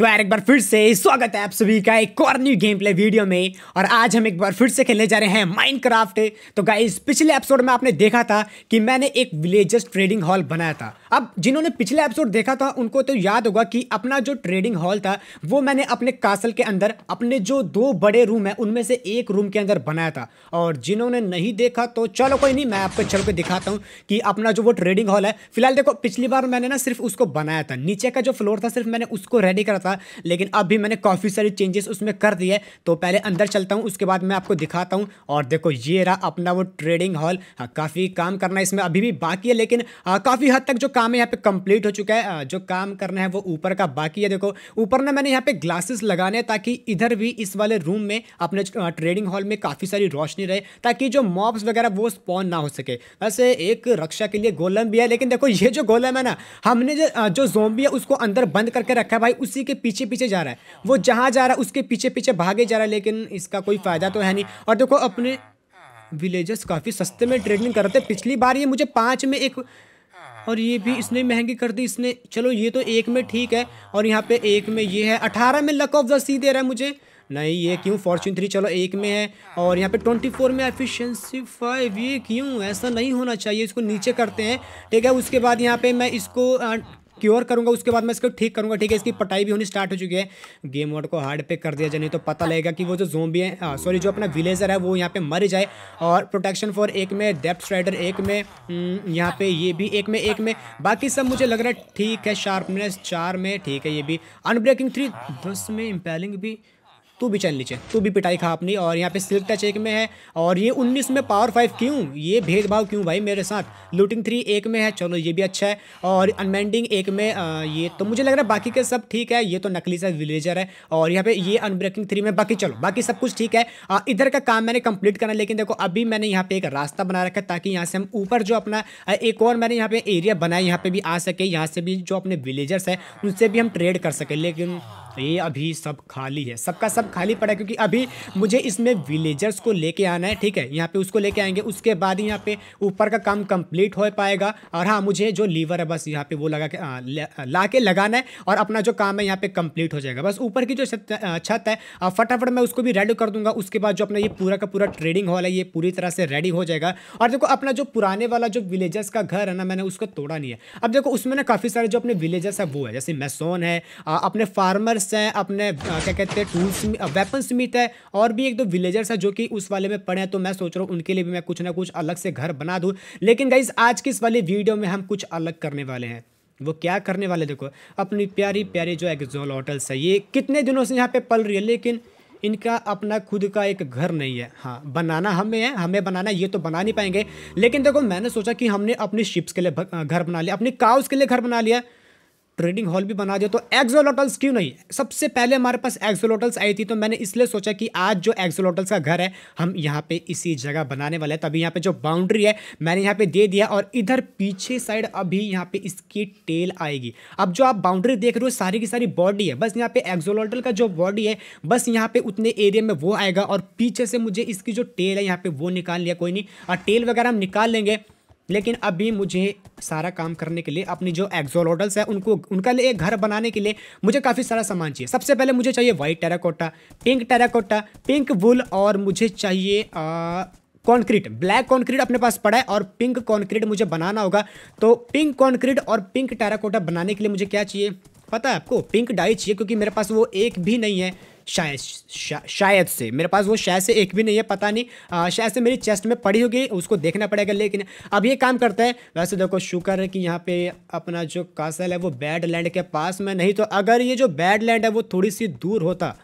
तो यार एक बार फिर से स्वागत है आप सभी का एक और न्यू गेम प्ले वीडियो में और आज हम एक बार फिर से खेलने जा रहे हैं माइनक्राफ्ट तो गाइस पिछले एपिसोड में आपने देखा था कि मैंने एक विलेजर्स ट्रेडिंग हॉल बनाया था अब जिन्होंने पिछले एपिसोड देखा था उनको तो याद होगा कि अपना जो ट्रेडिंग हॉल था वो मैंने अपने कासल के अंदर अपने जो दो बड़े रूम है उनमें से एक रूम के अंदर बनाया था और जिन्होंने नहीं देखा तो चलो कोई नहीं मैं आपको चल के दिखाता हूँ कि अपना जो वो ट्रेडिंग हॉल है फिलहाल देखो पिछली बार मैंने ना सिर्फ उसको बनाया था नीचे का जो फ्लोर था सिर्फ मैंने उसको रेडी करा था था लेकिन अब भी मैंने काफ़ी सारे चेंजेस उसमें कर दिए तो पहले अंदर चलता हूँ उसके बाद मैं आपको दिखाता हूँ और देखो ये रहा अपना वो ट्रेडिंग हॉल काफ़ी काम करना इसमें अभी भी बाकी है लेकिन हाँ, काफ़ी हद तक जो काम है यहाँ पर कंप्लीट हो चुका है हाँ, जो काम करना है वो ऊपर का बाकी है देखो ऊपर ना मैंने यहाँ पर ग्लासेस लगाने ताकि इधर भी इस वाले रूम में अपने ट्रेडिंग हाँ, हॉल में काफ़ी सारी रोशनी रहे ताकि जो मॉब्स वगैरह वो स्पॉन ना हो सके वैसे एक रक्षा के लिए गोलम भी है लेकिन देखो ये जो गोलम है ना हमने जो जो जोम्बी है उसको अंदर बंद करके रखा है भाई उसी के पीछे पीछे जा रहा है वो जहाँ जा रहा है उसके पीछे पीछे भागे जा रहा है लेकिन इसका कोई फ़ायदा तो है नहीं और देखो अपने विलेजर्स काफ़ी सस्ते में ट्रेडिंग कर रहे थे पिछली बार ये मुझे पाँच में एक और ये भी इसने महंगी कर दी इसने चलो ये तो एक में ठीक है और यहाँ पे एक में ये है अठारह में लक ऑफ द सी दे रहा है मुझे नहीं ये क्यों फॉर्चून थ्री चलो एक में है और यहाँ पे ट्वेंटी फोर में एफिशिएंसी फाइव ये क्यों ऐसा नहीं होना चाहिए इसको नीचे करते हैं ठीक है उसके बाद यहाँ पे मैं इसको क्योर करूंगा उसके बाद मैं इसको ठीक करूंगा ठीक है इसकी पटाई भी होनी स्टार्ट हो चुकी है गेम मोड को हार्ड पे कर दिया जाए नहीं तो पता लगेगा कि वो जो जोबी है सॉरी जो अपना विलेजर है वो यहाँ पे मर जाए और प्रोटेक्शन फॉर एक में डेप्थ स्ट्राइडर एक में हम्म, यहाँ पे ये भी एक में एक में बाकी सब मुझे लग रहा है ठीक है शार्पनेस चार में ठीक है ये भी अनब्रेकिंग थ्री दस में इम्पेलिंग भी तू भी चल नीचे तू भी पिटाई खा अपनी और यहाँ पे सिल्क टच एक में है और ये उन्नीस में पावर फाइव क्यों ये भेदभाव क्यों भाई मेरे साथ लूटिंग थ्री एक में है चलो ये भी अच्छा है और अनमेंडिंग एक में आ, ये तो मुझे लग रहा है बाकी के सब ठीक है ये तो नकली सा विलेजर है और यहाँ पे ये अनब्रेकिंग थ्री में बाकी चलो बाकी सब कुछ ठीक है आ, इधर का काम मैंने कंप्लीट करना लेकिन देखो अभी मैंने यहाँ पे एक रास्ता बना रखा ताकि यहाँ से हम ऊपर जो अपना एक और मैंने यहाँ पे एरिया बनाया यहाँ पे भी आ सके यहाँ से भी जो अपने विलेजर्स हैं उनसे भी हम ट्रेड कर सकें लेकिन ये अभी सब खाली है सबका सब खाली पड़ा है क्योंकि अभी मुझे इसमें विलेजर्स को लेके आना है ठीक है यहाँ पे उसको लेके आएंगे उसके बाद ही यहाँ पे ऊपर का काम कंप्लीट हो पाएगा और हाँ मुझे जो लीवर है बस यहाँ पे वो लगा के आ, हाँ, ला के लगाना है और अपना जो काम है यहाँ पे कंप्लीट हो जाएगा बस ऊपर की जो छत है फटाफट मैं उसको भी रेडी कर दूंगा उसके बाद जो अपना ये पूरा का पूरा ट्रेडिंग हॉल है ये पूरी तरह से रेडी हो जाएगा और देखो अपना जो पुराने वाला जो विलेजर्स का घर है ना मैंने उसको तोड़ा नहीं है अब देखो उसमें ना काफ़ी सारे जो अपने विलेजर्स है वो है जैसे मैसोन है अपने फार्मर विलेजर्स हैं अपने क्या कहते हैं टूल्स वेपन स्मिथ है और भी एक दो विलेजर्स हैं जो कि उस वाले में पड़े हैं तो मैं सोच रहा हूँ उनके लिए भी मैं कुछ ना कुछ अलग से घर बना दूँ लेकिन गाइज आज की इस वाली वीडियो में हम कुछ अलग करने वाले हैं वो क्या करने वाले देखो अपनी प्यारी प्यारी जो एग्जॉल होटल्स है ये कितने दिनों से यहाँ पे पल रही है लेकिन इनका अपना खुद का एक घर नहीं है हाँ बनाना हमें है हमें बनाना ये तो बना नहीं पाएंगे लेकिन देखो मैंने सोचा कि हमने अपनी शिप्स के लिए घर बना लिया अपनी काउस के लिए घर बना लिया ट्रेडिंग हॉल भी बना दिया तो एक्सोलोटल्स क्यों नहीं सबसे पहले हमारे पास एक्सोलोटल्स आई थी तो मैंने इसलिए सोचा कि आज जो एक्सोलोटल्स का घर है हम यहाँ पे इसी जगह बनाने वाले हैं तभी यहाँ पे जो बाउंड्री है मैंने यहाँ पे दे दिया और इधर पीछे साइड अभी यहाँ पे इसकी टेल आएगी अब जो आप बाउंड्री देख रहे हो सारी की सारी बॉडी है बस यहाँ पे एक्सोलोटल का जो बॉडी है बस यहाँ पे उतने एरिया में वो आएगा और पीछे से मुझे इसकी जो टेल है यहाँ पे वो निकाल लिया कोई नहीं और टेल वगैरह हम निकाल लेंगे लेकिन अभी मुझे सारा काम करने के लिए अपनी जो एक्जोलोडल्स है उनको उनका लिए घर बनाने के लिए मुझे काफ़ी सारा सामान चाहिए सबसे पहले मुझे चाहिए white terracotta pink terracotta pink wool और मुझे चाहिए आ, कॉन्क्रीट ब्लैक कॉन्क्रीट अपने पास पड़ा है और पिंक कॉन्क्रीट मुझे बनाना होगा तो पिंक कॉन्क्रीट और पिंक टेराकोटा बनाने के लिए मुझे क्या चाहिए पता है आपको पिंक डाई चाहिए क्योंकि मेरे पास वो एक भी नहीं है शायद शा, शायद से मेरे पास वो शायद से एक भी नहीं है पता नहीं आ, शायद से मेरी चेस्ट में पड़ी होगी उसको देखना पड़ेगा लेकिन अब ये काम करता है वैसे देखो शुक्र है कि यहाँ पे अपना जो कासल है वो बैड लैंड के पास में नहीं तो अगर ये जो बैड लैंड है वो थोड़ी सी दूर होता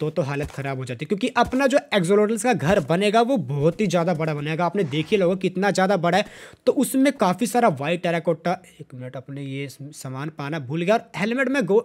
तो तो हालत ख़राब हो जाती क्योंकि अपना जो एक्जोलोटल्स का घर बनेगा वो बहुत ही ज़्यादा बड़ा बनेगा आपने देखिए लोगों कितना ज़्यादा बड़ा है तो उसमें काफ़ी सारा वाइट टेराकोटा एक मिनट अपने ये सामान पाना भूल गया और हेलमेट में गो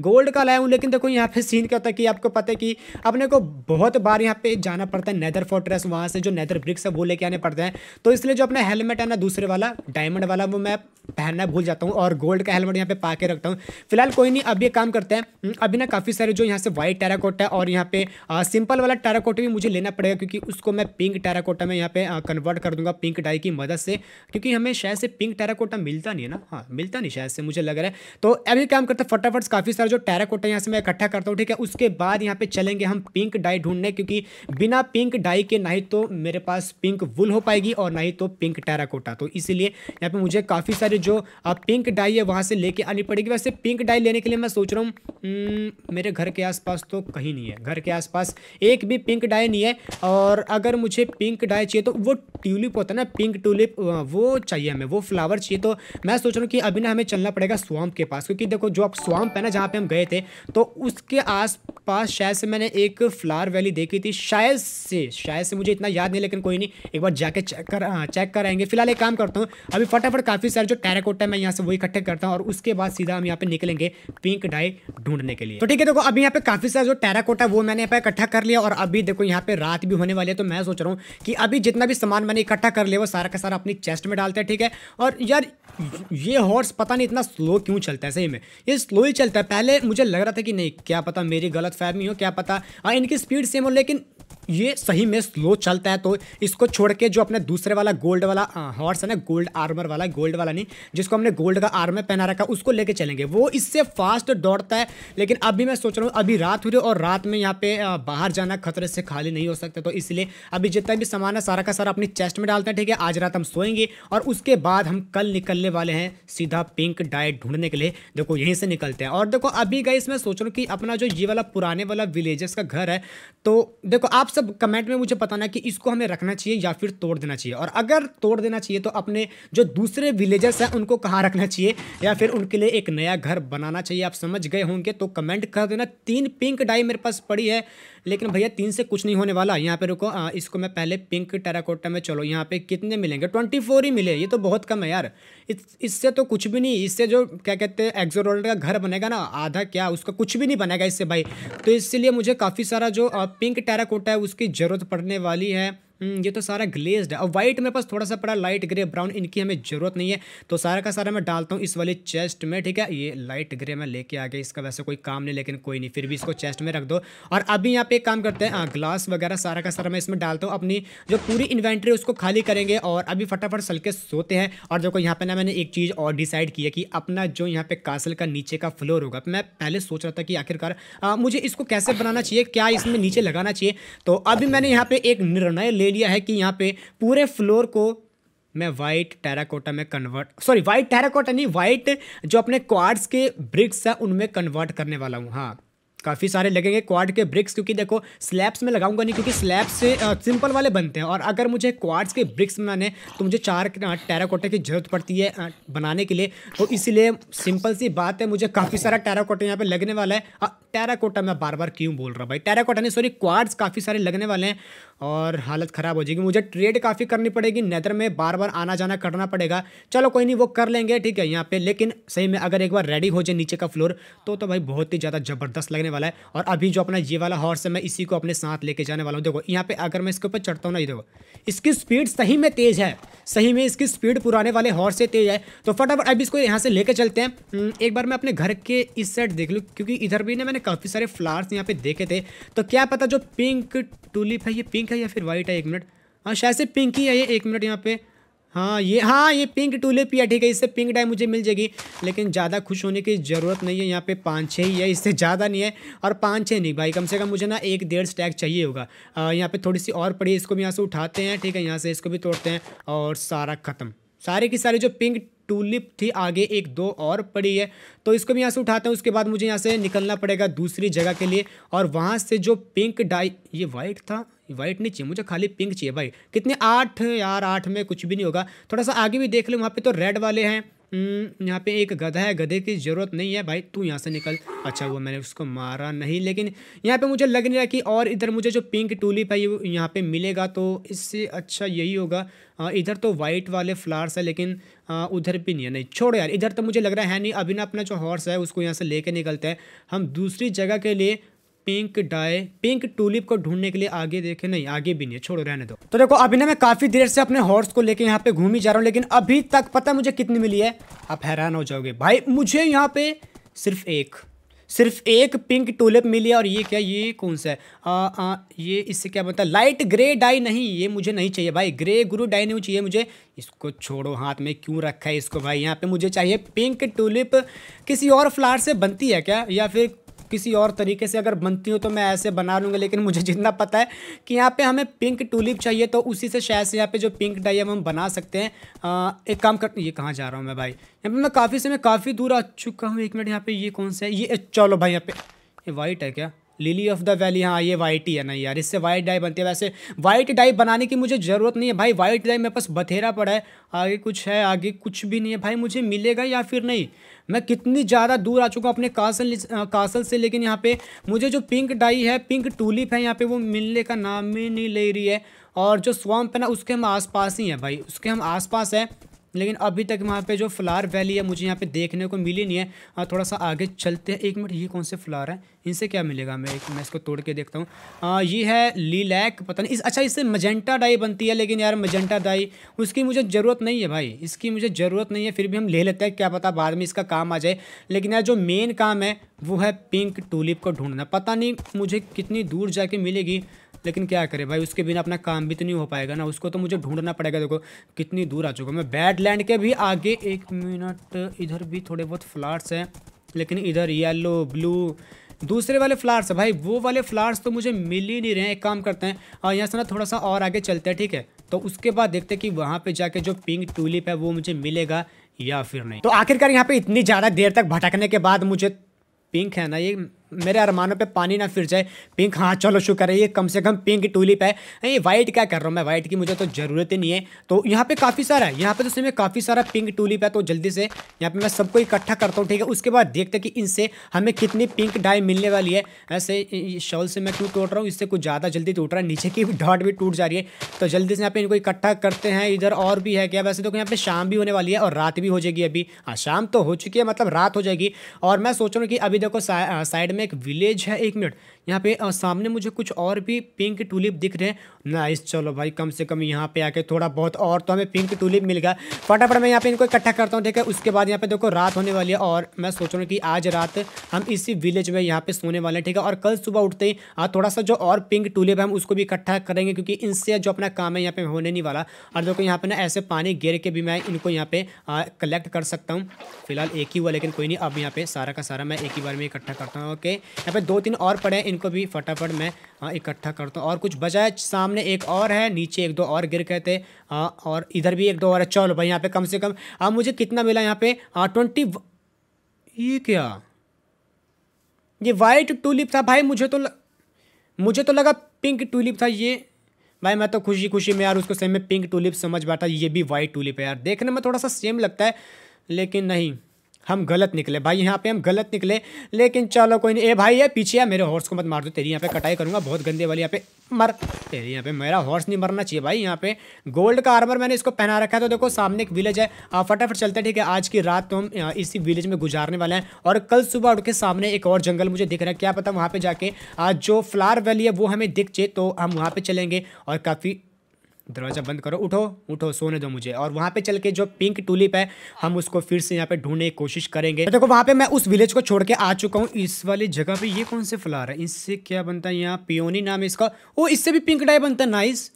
गोल्ड का लाया हूँ लेकिन देखो यहाँ पे सीन क्या होता है कि आपको पता है कि अपने को बहुत बार यहाँ पे जाना पड़ता है नेदर फोर्ट्रेस वहाँ से जो नेदर ब्रिक्स है वो लेके आने पड़ते हैं तो इसलिए जो अपना हेलमेट है ना दूसरे वाला डायमंड वाला वो मैं पहनना भूल जाता हूँ और गोल्ड का हेलमेट यहाँ पे पा के रखता हूँ फिलहाल कोई नहीं अब ये काम करते हैं हम्म, अभी ना काफ़ी सारे जो यहाँ से वाइट टेराकोटा और यहाँ पे सिंपल वाला टेराकोटा भी मुझे लेना पड़ेगा क्योंकि उसको मैं पिंक टेराकोटा में यहाँ पे कन्वर्ट कर दूंगा पिंक डाई की मदद से क्योंकि हमें शायद से पिंक टेराकोटा मिलता नहीं है ना हाँ मिलता नहीं शायद से मुझे लग रहा है तो अभी काम करते फटाफट काफ़ी सारे जो टेराकोटा यहाँ से मैं इकट्ठा करता हूँ ठीक है उसके बाद यहाँ पे चलेंगे हम पिंक डाई ढूंढने क्योंकि बिना पिंक डाई के ना ही तो मेरे पास पिंक वुल हो पाएगी और ना ही तो पिंक टेराकोटा तो इसीलिए यहाँ पे मुझे काफ़ी सारे जो पिंक डाई है वहाँ से लेके आनी पड़ेगी वैसे पिंक डाई लेने के लिए मैं सोच रहा हूँ हम्म, मेरे घर के आसपास तो कहीं नहीं है घर के आसपास एक भी पिंक डाई नहीं है और अगर मुझे पिंक डाई चाहिए तो वो ट्यूलिप होता है ना पिंक ट्यूलिप वो चाहिए हमें वो फ्लावर चाहिए तो मैं सोच रहा हूँ कि अभी ना हमें चलना पड़ेगा स्वाम्प के पास क्योंकि देखो जो आप स्वाम्प है ना जहाँ पे हम गए थे तो उसके आस पास शायद से मैंने एक फ्लावर वैली देखी थी शायद से शायद से मुझे इतना याद नहीं लेकिन कोई नहीं एक बार जाके चेक कर हाँ चेक कराएंगे फिलहाल एक काम करता हूँ अभी फटाफट काफ़ी सारे जो टेराकोटा है मैं यहाँ से वही इकट्ठे करता हूँ और उसके बाद सीधा हम यहाँ पे निकलेंगे पिंक डाई ढूंढने के लिए तो ठीक है देखो अभी यहाँ पे काफ़ी सारा जो टेराकोटा वो मैंने यहाँ पर इकट्ठा कर लिया और अभी देखो यहाँ पे रात भी होने वाली है तो मैं सोच रहा हूँ कि अभी जितना भी सामान मैंने इकट्ठा कर लिया वो सारा का सारा अपनी चेस्ट में डालते हैं ठीक है और यार ये हॉर्स पता नहीं इतना स्लो क्यों चलता है सही में ये स्लो ही चलता है पहले मुझे लग रहा था कि नहीं क्या पता मेरी गलत फैमी हो क्या पता आ हाँ, इनकी स्पीड सेम हो लेकिन ये सही में स्लो चलता है तो इसको छोड़ के जो अपने दूसरे वाला गोल्ड वाला हाँ, हॉर्स है ना गोल्ड आर्मर वाला गोल्ड वाला नहीं जिसको हमने गोल्ड का आर्मर पहना रखा उसको लेके चलेंगे वो इससे फास्ट दौड़ता है लेकिन अभी मैं सोच रहा हूँ अभी रात हुई और रात में यहाँ पे बाहर जाना खतरे से खाली नहीं हो सकता तो इसलिए अभी जितना भी सामान है सारा का सारा अपनी चेस्ट में डालते हैं ठीक है आज रात हम सोएंगे और उसके बाद हम कल निकलने वाले हैं सीधा पिंक डाइट ढूंढने के लिए देखो यहीं से निकलते हैं और देखो अभी गई मैं सोच रहा हूँ कि अपना जो ये वाला पुराने वाला विलेजेस का घर है तो देखो आप आप सब कमेंट में मुझे बताना कि इसको हमें रखना चाहिए या फिर तोड़ देना चाहिए और अगर तोड़ देना चाहिए तो अपने जो दूसरे विलेजर्स हैं उनको कहाँ रखना चाहिए या फिर उनके लिए एक नया घर बनाना चाहिए आप समझ गए होंगे तो कमेंट कर देना तीन पिंक डाई मेरे पास पड़ी है लेकिन भैया तीन से कुछ नहीं होने वाला यहाँ पे रुको आ, इसको मैं पहले पिंक टेराकोटा में चलो यहाँ पे कितने मिलेंगे ट्वेंटी फोर ही मिले ये तो बहुत कम है यार इस इससे तो कुछ भी नहीं इससे जो क्या कहते हैं एक्जोरोल्ड का घर बनेगा ना आधा क्या उसका कुछ भी नहीं बनेगा इससे भाई तो इसलिए मुझे काफ़ी सारा जो पिंक टेराकोटा है उसकी ज़रूरत पड़ने वाली है हम्म, ये तो सारा ग्लेज्ड है और वाइट मेरे पास थोड़ा सा पड़ा लाइट ग्रे ब्राउन इनकी हमें ज़रूरत नहीं है तो सारा का सारा मैं डालता हूँ इस वाले चेस्ट में ठीक है ये लाइट ग्रे मैं लेके आ गया इसका वैसे कोई काम नहीं लेकिन कोई नहीं फिर भी इसको चेस्ट में रख दो और अभी यहाँ पे एक काम करते हैं ग्लास वगैरह सारा का सारा मैं इसमें डालता हूँ अपनी जो पूरी इन्वेंट्री उसको खाली करेंगे और अभी फटाफट सल के सोते हैं और देखो यहाँ पे ना मैंने एक चीज़ और डिसाइड किया कि अपना जो यहाँ पे कासल का नीचे का फ्लोर होगा तो मैं पहले सोच रहा था कि आखिरकार मुझे इसको कैसे बनाना चाहिए क्या इसमें नीचे लगाना चाहिए तो अभी मैंने यहाँ पे एक निर्णय ले एरिया है कि यहाँ पे पूरे फ्लोर को मैं वाइट टेराकोटा में कन्वर्ट सॉरी वाइट टेराकोटा नहीं वाइट जो अपने क्वार्ड्स के ब्रिक्स हैं उनमें कन्वर्ट करने वाला हूँ हाँ काफ़ी सारे लगेंगे क्वाड के ब्रिक्स क्योंकि देखो स्लैब्स में लगाऊंगा नहीं क्योंकि स्लैब्स से सिंपल वाले बनते हैं और अगर मुझे क्वाड्स के ब्रिक्स बनाने तो मुझे चार टेराकोटे की ज़रूरत पड़ती है बनाने के लिए तो इसीलिए सिंपल सी बात है मुझे काफ़ी सारा टेराकोटे यहाँ पे लगने वाला है आ, टेराकोटा मैं बार बार क्यों बोल रहा भाई टेराकोटा नहीं सॉरी क्वार्स काफ़ी सारे लगने वाले हैं और हालत ख़राब हो जाएगी मुझे ट्रेड काफ़ी करनी पड़ेगी नेदर में बार बार आना जाना करना पड़ेगा चलो कोई नहीं वो कर लेंगे ठीक है यहाँ पे लेकिन सही में अगर एक बार रेडी हो जाए नीचे का फ्लोर तो तो भाई बहुत ही ज़्यादा ज़बरदस्त लगने वाला है और अभी जो अपना ये वाला हॉर्स है मैं इसी को अपने साथ लेके जाने वाला हूँ देखो यहाँ पे अगर मैं इसके ऊपर चढ़ता हूँ ना इधर देखो इसकी स्पीड सही में तेज़ है सही में इसकी स्पीड पुराने वाले हॉर्स से तेज़ है तो फटाफट अब इसको यहाँ से ले चलते हैं हम्म, एक बार मैं अपने घर के इस साइड देख लूँ क्योंकि इधर भी ना मैंने काफ़ी सारे फ्लावर्स यहाँ पे देखे थे तो क्या पता जो पिंक टूलिप है ये पिंक है या फिर वाइट है एक मिनट हाँ शायद से पिंक ही है ये एक मिनट यहाँ पे हाँ ये हाँ ये पिंक टूलिप है ठीक है इससे पिंक डाई मुझे मिल जाएगी लेकिन ज़्यादा खुश होने की ज़रूरत नहीं है यहाँ पे पाँच छः ही है इससे ज़्यादा नहीं है और पाँच छः नहीं भाई कम से कम मुझे ना एक डेढ़ स्टैक चाहिए होगा यहाँ पे थोड़ी सी और पड़ी इसको भी यहाँ से उठाते हैं ठीक है यहाँ से इसको भी तोड़ते हैं और सारा ख़त्म सारे की सारे जो पिंक टूलिप थी आगे एक दो और पड़ी है तो इसको भी यहाँ से उठाते हैं उसके बाद मुझे यहाँ से निकलना पड़ेगा दूसरी जगह के लिए और वहाँ से जो पिंक डाई ये वाइट था वाइट नहीं चाहिए मुझे खाली पिंक चाहिए भाई कितने आठ यार आठ में कुछ भी नहीं होगा थोड़ा सा आगे भी देख लें वहाँ पे तो रेड वाले हैं हम्म, यहाँ पे एक गधा है गधे की ज़रूरत नहीं है भाई तू यहाँ से निकल अच्छा वो मैंने उसको मारा नहीं लेकिन यहाँ पे मुझे लग नहीं रहा कि और इधर मुझे जो पिंक टूलिप है ये यहाँ पे मिलेगा तो इससे अच्छा यही होगा इधर तो वाइट वाले फ्लावर्स है लेकिन उधर भी नहीं है नहीं छोड़ो यार इधर तो मुझे लग रहा है नहीं अभी ना अपना जो हॉर्स है उसको यहाँ से लेके निकलते हैं हम दूसरी जगह के लिए पिंक डाई पिंक टूलिप को ढूंढने के लिए आगे देखे नहीं आगे भी नहीं छोड़ो रहने दो तो देखो अभी ना मैं काफी देर से अपने हॉर्स को लेके यहाँ पे घूम ही जा रहा हूँ लेकिन अभी तक पता मुझे कितनी मिली है आप हैरान हो जाओगे भाई मुझे यहाँ पे सिर्फ एक सिर्फ एक पिंक टूलिप मिली है और ये क्या ये कौन सा है आ, आ, ये इससे क्या बनता है लाइट ग्रे डाई नहीं ये मुझे नहीं चाहिए भाई ग्रे गुरु डाई नहीं चाहिए मुझे इसको छोड़ो हाथ में क्यों रखा है इसको भाई यहाँ पे मुझे चाहिए पिंक टूलिप किसी और फ्लावर से बनती है क्या या फिर किसी और तरीके से अगर बनती हो तो मैं ऐसे बना लूँगा लेकिन मुझे जितना पता है कि यहाँ पे हमें पिंक टूलिप चाहिए तो उसी से शायद से यहाँ पे जो पिंक डाई है हम बना सकते हैं आ, एक काम कर ये कहाँ जा रहा हूँ मैं भाई यहाँ पर मैं काफ़ी समय काफ़ी दूर आ चुका हूँ एक मिनट यहाँ पर ये कौन सा है ये चलो भाई यहाँ पे ये वाइट है क्या लिली ऑफ द वैली हाँ ये वाइट ही है ना यार इससे वाइट डाई बनती है वैसे वाइट डाई बनाने की मुझे ज़रूरत नहीं है भाई वाइट डाई मेरे पास बथेरा पड़ा है आगे कुछ है आगे कुछ भी नहीं है भाई मुझे मिलेगा या फिर नहीं मैं कितनी ज़्यादा दूर आ चुका हूँ अपने कासल कासल से लेकिन यहाँ पे मुझे जो पिंक डाई है पिंक टूलिप है यहाँ पे वो मिलने का नाम ही नहीं ले रही है और जो स्वाम्प है ना उसके हम आसपास ही हैं भाई उसके हम आसपास है लेकिन अभी तक वहाँ पे जो फ्लार वैली है मुझे यहाँ पे देखने को मिली नहीं है और हाँ, थोड़ा सा आगे चलते हैं एक मिनट ये कौन से फ्लार हैं इनसे क्या मिलेगा मैं एक मैं इसको तोड़ के देखता हूँ हाँ, ये है लीलैक पता नहीं इस अच्छा इससे मजेंटा डाई बनती है लेकिन यार मजेंटा डाई उसकी मुझे ज़रूरत नहीं है भाई इसकी मुझे ज़रूरत नहीं है फिर भी हम ले लेते हैं क्या पता बाद में इसका काम आ जाए लेकिन यार जो मेन काम है वो है पिंक टूलिप को ढूंढना पता नहीं मुझे कितनी दूर जाके मिलेगी लेकिन क्या करें भाई उसके बिना अपना काम भी तो नहीं हो पाएगा ना उसको तो मुझे ढूंढना पड़ेगा देखो कितनी दूर आ चुका मैं बैडलैंड के भी आगे एक मिनट इधर भी थोड़े बहुत फ्लावर्स हैं लेकिन इधर येलो ब्लू दूसरे वाले फ्लावर्स है भाई वो वाले फ्लावर्स तो मुझे मिल ही नहीं रहे हैं एक काम करते हैं और यहाँ से ना थोड़ा सा और आगे चलते हैं ठीक है तो उसके बाद देखते हैं कि वहाँ पे जाके जो पिंक टूलिप है वो मुझे मिलेगा या फिर नहीं तो आखिरकार यहाँ पे इतनी ज़्यादा देर तक भटकने के बाद मुझे पिंक है ना ये मेरे अरमानों पे पानी ना फिर जाए पिंक हाँ चलो शुक्र है ये कम से कम पिंक टूलिप है ये वाइट क्या कर रहा हूँ मैं वाइट की मुझे तो ज़रूरत ही नहीं है तो यहाँ पे काफ़ी सारा है यहाँ पे तो सिर्फ काफ़ी सारा पिंक टूलिप है तो जल्दी से यहाँ पे मैं सबको इकट्ठा करता हूँ ठीक है उसके बाद देखते हैं कि इनसे हमें कितनी पिंक डाई मिलने वाली है ऐसे शॉल से मैं क्यों टूट रहा हूँ इससे कुछ ज़्यादा जल्दी टूट रहा है नीचे की डॉट भी टूट जा रही है तो जल्दी से यहाँ पे इनको इकट्ठा करते हैं इधर और भी है क्या वैसे तो यहाँ पे शाम भी होने वाली है और रात भी हो जाएगी अभी हाँ शाम तो हो चुकी है मतलब रात हो जाएगी और मैं सोच रहा हूँ कि अभी देखो साइड में एक विलेज है एक मिनट यहाँ पे सामने मुझे कुछ और भी पिंक टूलिप दिख रहे हैं नाइस चलो भाई कम से कम यहाँ पे आके थोड़ा बहुत और तो हमें पिंक टूलिप मिल गया फटाफट मैं यहाँ पे इनको इकट्ठा करता हूँ ठीक है उसके बाद यहाँ पे देखो रात होने वाली है और मैं सोच रहा हूँ कि आज रात हम इसी विलेज में यहाँ पे सोने वाले हैं ठीक है और कल सुबह उठते ही हाँ, थोड़ा सा जो और पिंक टूलिप है हम उसको भी इकट्ठा करेंगे क्योंकि इनसे जो अपना काम है यहाँ पे होने नहीं वाला और देखो यहाँ पे ना ऐसे पानी गिर के भी मैं इनको यहाँ पे कलेक्ट हाँ, कर सकता हूँ फिलहाल एक ही हुआ लेकिन कोई नहीं अब यहाँ पे सारा का सारा मैं एक ही बार में इकट्ठा करता हूँ ओके यहाँ पे दो तीन और पड़े इनको भी फटाफट मैं इकट्ठा करता हूँ और कुछ बचा है सामने एक और है नीचे एक दो और गिर गए थे और इधर भी एक दो और है चलो भाई यहाँ पे कम से कम अब मुझे कितना मिला यहाँ पे ट्वेंटी ये क्या ये वाइट टूलिप था भाई मुझे तो ल... मुझे तो लगा पिंक टूलिप था ये भाई मैं तो खुशी खुशी में यार उसको सेम में पिंक टूलिप समझ बैठा ये भी वाइट टूलिप है यार देखने में थोड़ा सा सेम लगता है लेकिन नहीं हम गलत निकले भाई यहाँ पे हम गलत निकले लेकिन चलो कोई नहीं ए भाई ये पीछे है मेरे हॉर्स को मत मार दो तेरी यहाँ पे कटाई करूँगा बहुत गंदे वाली यहाँ पे मर तेरी यहाँ पे मेरा हॉर्स नहीं मरना चाहिए भाई यहाँ पे गोल्ड का आर्मर मैंने इसको पहना रखा है तो देखो सामने एक विलेज है आप फटाफट चलते हैं ठीक है आज की रात तो हम इसी विलेज में गुजारने वाले हैं और कल सुबह उठ के सामने एक और जंगल मुझे दिख रहा है क्या पता वहाँ पर जाके आज जो फ्लार वैली है वो हमें दिख जाए तो हम वहाँ पर चलेंगे और काफ़ी दरवाज़ा बंद करो उठो उठो सोने दो मुझे और वहाँ पे चल के जो पिंक टूलिप है हम उसको फिर से यहाँ पे ढूंढने की कोशिश करेंगे देखो वहाँ पे मैं उस विलेज को छोड़ के आ चुका हूँ इस वाली जगह पे ये कौन से फ्लावर है इससे क्या बनता है यहाँ पियोनी नाम है इसका ओ इससे भी पिंक डाई बनता है नाइस